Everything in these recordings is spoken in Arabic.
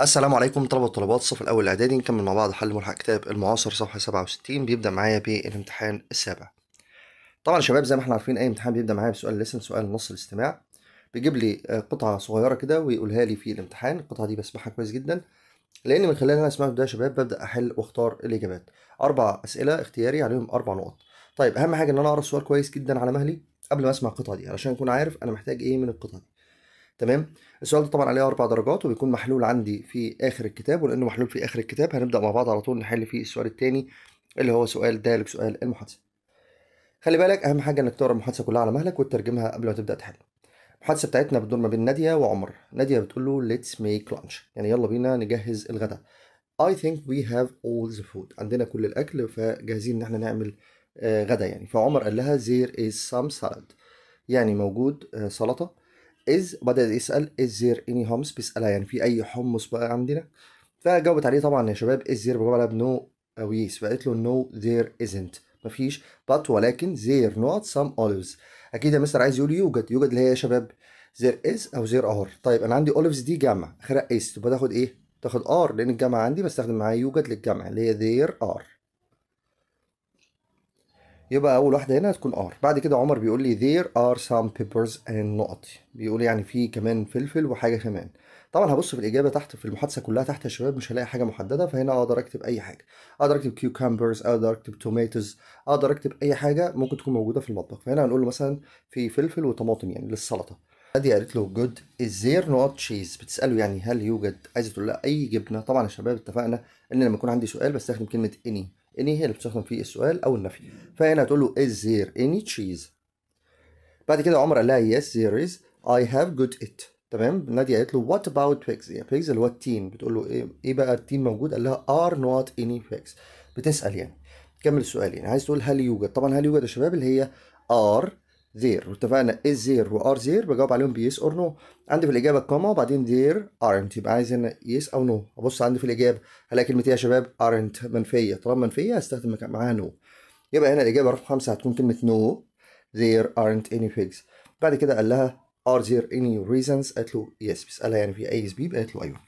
السلام عليكم طلبة وطلبات الصف الأول الإعدادي نكمل مع بعض حل ملحق كتاب المعاصر صفحة 67 بيبدأ معايا بالامتحان السابع. طبعا يا شباب زي ما احنا عارفين أي امتحان بيبدأ معايا بسؤال لسن سؤال نص الاستماع بيجيب لي قطعة صغيرة كده ويقولها لي في الامتحان القطعة دي بسمعها كويس جدا لأن من خلال أنا سمعت ده يا شباب ببدأ أحل وأختار الإجابات. أربع أسئلة اختياري عليهم أربع نقط. طيب أهم حاجة إن أنا أعرف السؤال كويس جدا على مهلي قبل ما أسمع القطعة دي علشان أكون عارف أنا محتاج إيه من القطعة دي. تمام السؤال ده طبعا عليه اربع درجات وبيكون محلول عندي في اخر الكتاب ولانه محلول في اخر الكتاب هنبدا مع بعض على طول نحل فيه السؤال الثاني اللي هو سؤال دالك سؤال المحادثه خلي بالك اهم حاجه انك تقرا المحادثه كلها على مهلك وتترجمها قبل ما تبدا تحل المحادثه بتاعتنا بتدور ما بين ناديه وعمر ناديه بتقول له ليتس ميك لانش يعني يلا بينا نجهز الغداء I think we have all the food عندنا كل الاكل فجاهزين ان احنا نعمل آه، غدا يعني فعمر قال لها زير از سام سالاد يعني موجود آه، سلطه از بدأ يسأل از إيه زير اني هومس بيسألها يعني في أي حمص بقى عندنا فجاوبت عليه طبعا يا شباب از إيه زير بجاوب على بنو أو يس فقالت له نو زير ازنت مفيش بات ولكن زير نوت سام اوليفز أكيد يا مستر عايز يقول يوجد يوجد اللي هي يا شباب زير از أو زير ار طيب أنا عندي اوليفز دي جمع آخرها اس تبقى تاخد إيه؟ تاخد ار لأن الجمع عندي بستخدم معايا يوجد للجمع اللي هي زير ار يبقى اول واحده هنا هتكون ار بعد كده عمر بيقول لي there are some peppers and not بيقول يعني في كمان فلفل وحاجه كمان طبعا هبص في الاجابه تحت في المحادثه كلها تحت يا شباب مش هلاقي حاجه محدده فهنا اقدر اكتب اي حاجه اقدر اكتب كيوكامبرز اقدر اكتب توماتوز اقدر اكتب اي حاجه ممكن تكون موجوده في المطبخ فهنا هنقول له مثلا في فلفل وطماطم يعني للسلطه ادي قالت له جود there not تشيز بتساله يعني هل يوجد عايز تقول لها اي جبنه طبعا يا شباب اتفقنا ان لما يكون عندي سؤال بستخدم كلمه اني اني هي اللي بتستخدم في السؤال او النفي فهنا هتقول له is there any cheese بعد كده عمر قال لها yes there is I have got it تمام نادية قالت له what about pigs يا يعني pigs اللي هو التين بتقول له ايه ايه بقى التين موجود قال لها are not any pigs بتسأل يعني كمل السؤال يعني عايز تقول هل يوجد طبعا هل يوجد يا شباب اللي هي are there واتفقنا از إيه ذير وار there بجاوب عليهم بيس اور نو عندي في الاجابه الكوما وبعدين there ارنت يبقى عايز هنا يس او نو ابص عندي في الاجابه هلاقي كلمتي يا شباب ارنت منفيه طالما منفيه هستخدم معاها نو يبقى هنا الاجابه رقم خمسه هتكون كلمه نو there aren't any figs بعد كده قال لها are there any reasons قالت له yes بيسالها يعني في اي سبيب قالت له ايوه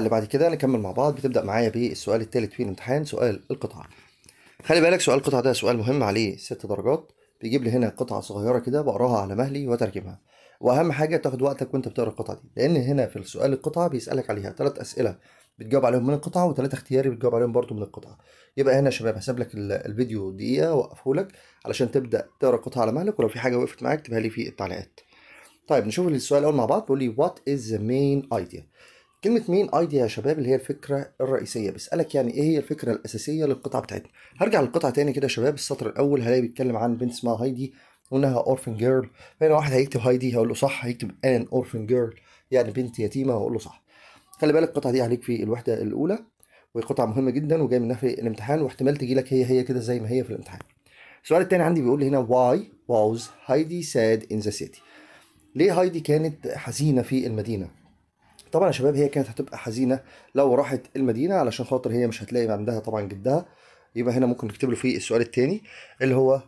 اللي بعد كده نكمل مع بعض بتبدا معايا بالسؤال الثالث في الامتحان سؤال القطعه خلي بالك سؤال القطعه ده سؤال مهم عليه ست درجات بيجيب لي هنا قطعه صغيره كده بقراها على مهلي وترجمها واهم حاجه تاخد وقتك وانت بتقرا القطعه دي لان هنا في السؤال القطعه بيسالك عليها ثلاث اسئله بتجاوب عليهم من القطعه وثلاثه اختياري بتجاوب عليهم برضو من القطعه يبقى هنا يا شباب هسيب لك الفيديو دقيقه وقفه لك علشان تبدا تقرا القطعه على مهلك ولو في حاجه وقفت معاك تبقى لي في التعليقات طيب نشوف السؤال الاول مع بعض بيقول لي وات از ذا مين ايديا كلمة مين ايديا يا شباب اللي هي الفكرة الرئيسية بيسألك يعني ايه هي الفكرة الأساسية للقطعة بتاعتنا هرجع للقطعة تاني كده يا شباب السطر الأول هلاقي بيتكلم عن بنت اسمها هايدي وانها اورفن جيرل فهنا واحد هيكتب هايدي هقول له صح هيكتب ان اورفن جيرل يعني بنت يتيمة هقول له صح خلي بالك القطعة دي عليك في الوحدة الأولى وهي قطعة مهمة جدا وجاية منها في الامتحان واحتمال تجي لك هي هي كده زي ما هي في الامتحان السؤال التاني عندي بيقول لي هنا واي واز هايدي ساد ان ذا سيتي ليه هايدي كانت حزينة في المدينة طبعا يا شباب هي كانت هتبقى حزينه لو راحت المدينه علشان خاطر هي مش هتلاقي عندها طبعا جدها يبقى هنا ممكن نكتب له فيه السؤال الثاني اللي هو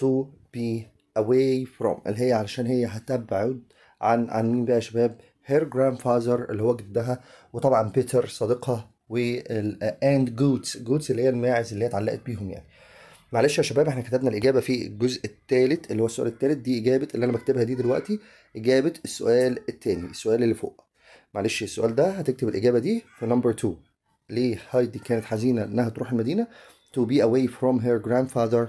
to be away from اللي هي علشان هي هتبعد عن عن مين بقى يا شباب her grandfather اللي هو جدها وطبعا بيتر صديقها والاند جوتس جوتس اللي هي الماعز اللي هي اتعلقت بيهم يعني معلش يا شباب احنا كتبنا الاجابه في الجزء الثالث اللي هو السؤال الثالث دي اجابه اللي انا بكتبها دي دلوقتي اجابه السؤال الثاني السؤال اللي فوق معلش السؤال ده هتكتب الاجابه دي في نمبر 2 ليه هايدي كانت حزينه انها تروح المدينه to be away from her grandfather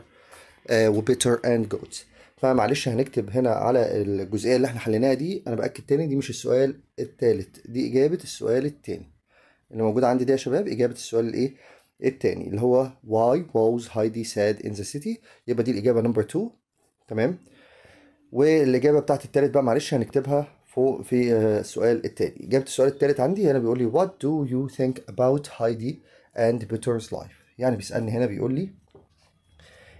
و uh, bitter and goats فمعلش هنكتب هنا على الجزئيه اللي احنا حليناها دي انا باكد تاني دي مش السؤال الثالث دي اجابه السؤال الثاني اللي موجوده عندي دي يا شباب اجابه السؤال الايه الثاني اللي هو why was Heidi sad in the city يبقى دي الاجابه نمبر 2 تمام والاجابه بتاعت الثالث بقى معلش هنكتبها فوق في آه، السؤال التالي اجابه السؤال التالت عندي هنا بيقول لي what do you think about Heidi and Peter's life يعني بيسالني هنا بيقول لي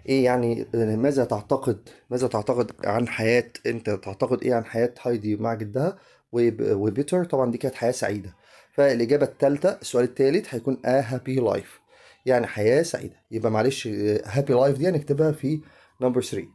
ايه يعني آه، ماذا تعتقد ماذا تعتقد عن حياه انت تعتقد ايه عن حياه هايدي مع جدها وبيتر آه، طبعا دي كانت حياه سعيده فالاجابه الثالثه السؤال الثالث هيكون a happy لايف يعني حياه سعيده يبقى معلش هابي لايف دي هنكتبها في نمبر 3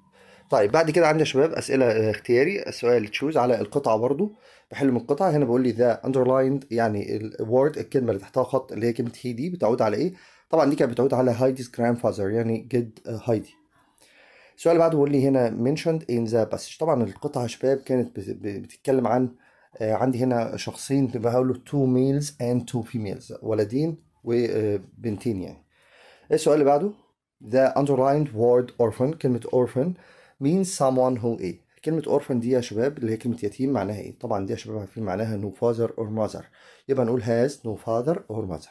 طيب بعد كده عندنا يا شباب اسئله آه، اختياري السؤال تشوز على القطعه برضو بحل من القطعه هنا بقول لي ذا اندرلايند يعني الورد الكلمه اللي تحتها خط اللي هي كلمه هي دي بتعود على ايه طبعا دي كانت بتعود على هايديز جراند فازر يعني جد هايدي آه، السؤال اللي بعده بيقول لي هنا mentioned in the passage طبعا القطعه يا شباب كانت بتتكلم عن آه، عندي هنا شخصين بقول تو ميلز اند تو فيميلز ولدين وبنتين يعني السؤال اللي بعده the underlined word orphan كلمه orphan مين someone who ايه كلمة orphan دي يا شباب اللي هي كلمة يتيم معناها ايه طبعا دي يا شباب عارفين معناها no father or mother يبقى نقول has no father or mother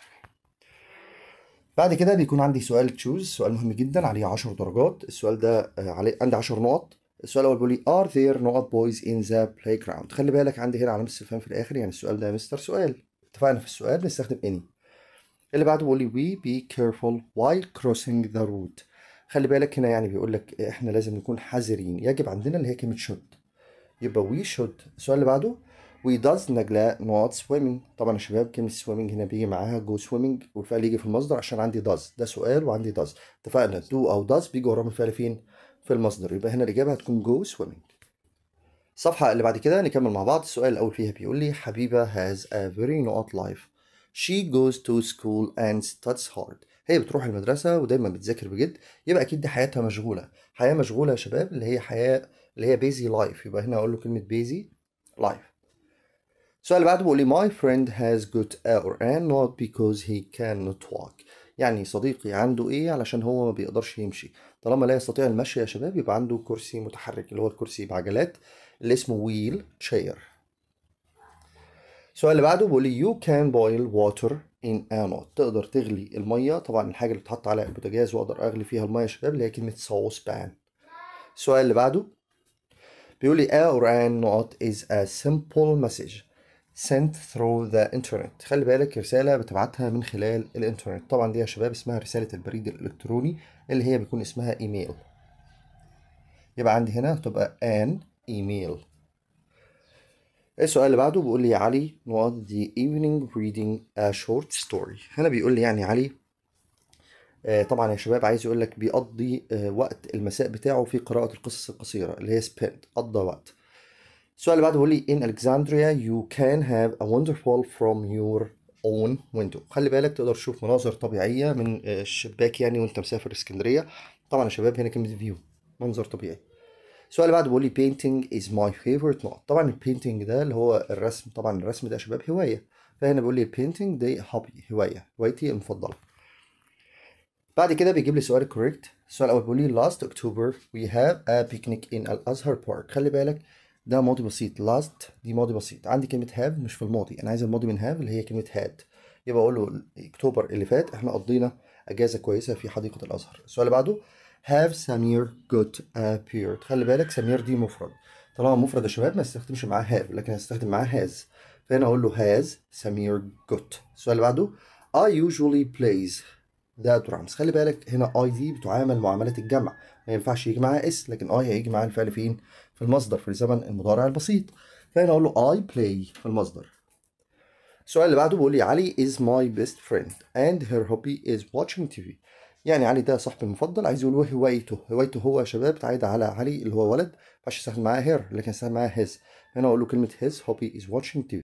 بعد كده بيكون عندي سؤال تشوز سؤال مهم جدا عليه 10 درجات السؤال ده آه، عليه عندي 10 نقط السؤال الاول بيقول لي ار ذير نوت بويز ان ذا بلاي جراوند خلي بالك عندي هنا علامه استفهام في الاخر يعني السؤال ده يا مستر سؤال اتفقنا في السؤال نستخدم اني اللي بعده بيقول لي وي بي كيرفول while crossing the road خلي بالك هنا يعني بيقول لك احنا لازم نكون حذرين يجب عندنا اللي هي كلمه شود يبقى وي شود السؤال اللي بعده وي داز نجلاء نوت سويمنج طبعا يا شباب كلمه سويمنج هنا بيجي معاها جو سويمنج والفعل يجي في المصدر عشان عندي داز ده سؤال وعندي داز اتفقنا دو او داز بيجي وراهم الفعل فين في المصدر يبقى هنا الاجابه هتكون جو سويمنج الصفحه اللي بعد كده نكمل مع بعض السؤال الاول فيها بيقول لي حبيبه has a very not life she goes to school and studies hard هي بتروح المدرسه ودايما بتذاكر بجد يبقى اكيد دي حياتها مشغوله حياه مشغوله يا شباب اللي هي حياه اللي هي بيزي لايف يبقى هنا اقول له كلمه بيزي لايف السؤال اللي بعده بيقول لي my friend has اور a نوت not because he cannot walk يعني صديقي عنده ايه علشان هو ما بيقدرش يمشي طالما لا يستطيع المشي يا شباب يبقى عنده كرسي متحرك اللي هو الكرسي بعجلات اللي اسمه ويل تشير السؤال اللي بعده بيقول لي you can boil water ان انوت تقدر تغلي الميه طبعا الحاجه اللي بتحط عليها البوتاجاز واقدر اغلي فيها الميه يا شباب اللي هي كلمه صوص بان السؤال اللي بعده بيقول لي اور or از ا سمبل مسج simple message sent through the internet خلي بالك رسالة بتبعتها من خلال الانترنت طبعا دي يا شباب اسمها رسالة البريد الإلكتروني اللي هي بيكون اسمها ايميل يبقى عندي هنا تبقى an email السؤال اللي بعده بيقول لي يا علي نقضي the evening reading a short story هنا بيقول لي يعني علي آه، طبعا يا شباب عايز يقول لك بيقضي آه، وقت المساء بتاعه في قراءة القصص القصيرة اللي هي spend قضى وقت السؤال اللي بعده بيقول لي in Alexandria you can have a wonderful from your own window خلي بالك تقدر تشوف مناظر طبيعية من آه، الشباك يعني وانت مسافر اسكندرية طبعا يا شباب هنا كلمة فيو منظر طبيعي السؤال اللي بعده بيقول لي painting is my favorite نقط طبعا البينتنج ده اللي هو الرسم طبعا الرسم ده يا شباب هوايه فهنا بيقول لي بينتينج دي هوبي هوايه هوايتي المفضله بعد كده بيجيب لي سؤال correct السؤال الاول بيقول لي last October we have a picnic in الازهر بارك خلي بالك ده ماضي بسيط last دي ماضي بسيط عندي كلمه have مش في الماضي انا عايز الماضي من have اللي هي كلمه had يبقى اقول له اكتوبر اللي فات احنا قضينا اجازه كويسه في حديقه الازهر السؤال اللي بعده have سمير got appeared خلي بالك سمير دي مفرد طالما مفرد يا شباب ما استخدمش معاه have لكن هستخدم معاه has فهنا اقول له has سمير got السؤال اللي بعده I usually plays ذا drums خلي بالك هنا I دي بتعامل معاملة الجمع ما ينفعش يجي معاها اس لكن I هيجي معاها الفعل فين في المصدر في الزمن المضارع البسيط فهنا اقول له I play في المصدر السؤال اللي بعده بيقول لي علي is my best friend and her hobby is watching TV يعني علي ده صاحبي المفضل عايز يقول هوايته هوايته هو يا شباب تعيد على علي اللي هو ولد ما ينفعش معاه هير لكن سهل معاه هيز هنا اقول له كلمه هيز هوبي از واتشنج تي